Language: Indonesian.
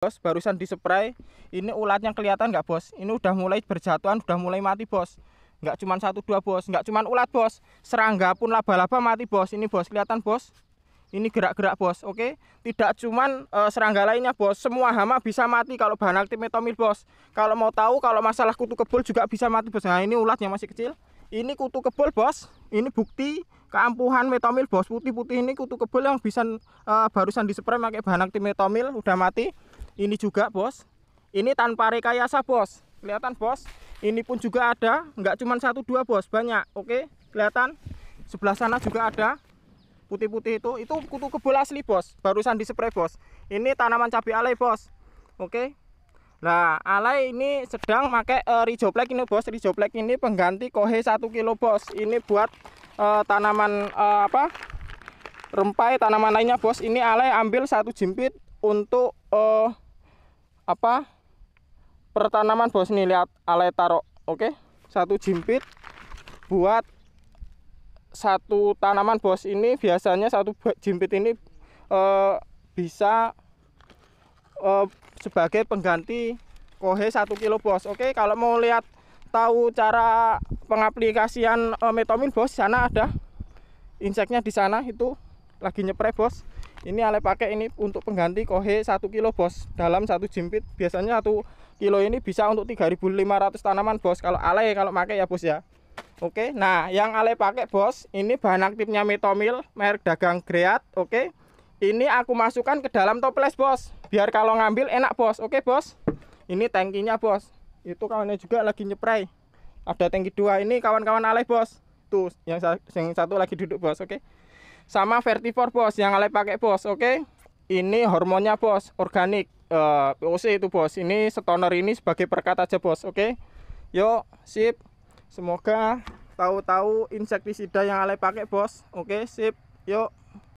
Bos, barusan dispray. Ini ulatnya kelihatan nggak, Bos? Ini udah mulai berjatuhan, udah mulai mati, Bos. Nggak cuma satu dua, Bos. Nggak cuma ulat, Bos. Serangga pun laba-laba mati, Bos. Ini, Bos, kelihatan, Bos. Ini gerak-gerak, Bos. Oke. Tidak cuma e, eh, serangga lainnya, Bos. Semua hama bisa mati kalau bahan aktif metomil Bos. Kalau mau tahu kalau masalah kutu kebul juga bisa mati, Bos. Nah, ini ulatnya masih kecil. Ini kutu kebul, Bos. Ini bukti keampuhan metomil, Bos. Putih-putih ini kutu kebul yang bisa e, barusan dispray pakai bahan aktif metomil udah mati ini juga bos ini tanpa rekayasa bos kelihatan bos ini pun juga ada Enggak cuma satu dua bos banyak oke kelihatan sebelah sana juga ada putih-putih itu itu kutu kebul asli bos barusan di spray bos ini tanaman cabai alay bos oke nah alay ini sedang pakai uh, eh, rijoplek ini bos rijoplek ini pengganti kohe satu kilo bos ini buat uh, tanaman uh, apa rempai tanaman lainnya bos ini alay ambil satu jimpit untuk uh, apa pertanaman bos nih lihat alat taro oke satu jimpit buat satu tanaman bos ini biasanya satu jimpit ini e, bisa e, sebagai pengganti kohe satu kilo bos oke kalau mau lihat tahu cara pengaplikasian e, eh, metomin bos sana ada inseknya di sana itu lagi nyepre, bos ini ale pakai ini untuk pengganti kohe 1 kilo bos dalam satu jimpit biasanya satu kilo ini bisa untuk 3500 tanaman bos kalau ale kalau pakai ya bos ya oke nah yang ale pakai bos ini bahan aktifnya metomil merek dagang kreat oke ini aku masukkan ke dalam toples bos biar kalau ngambil enak bos oke bos ini tangkinya bos itu kawannya juga lagi nyepray ada tangki dua ini kawan-kawan ale bos tuh yang, yang satu lagi duduk bos oke sama vertipor bos yang ale pakai bos oke okay? ini hormonnya bos organik uh, eh, POC itu bos ini stoner ini sebagai perkat aja bos oke okay? yuk sip semoga tahu-tahu insektisida yang ale pakai bos oke okay, sip yuk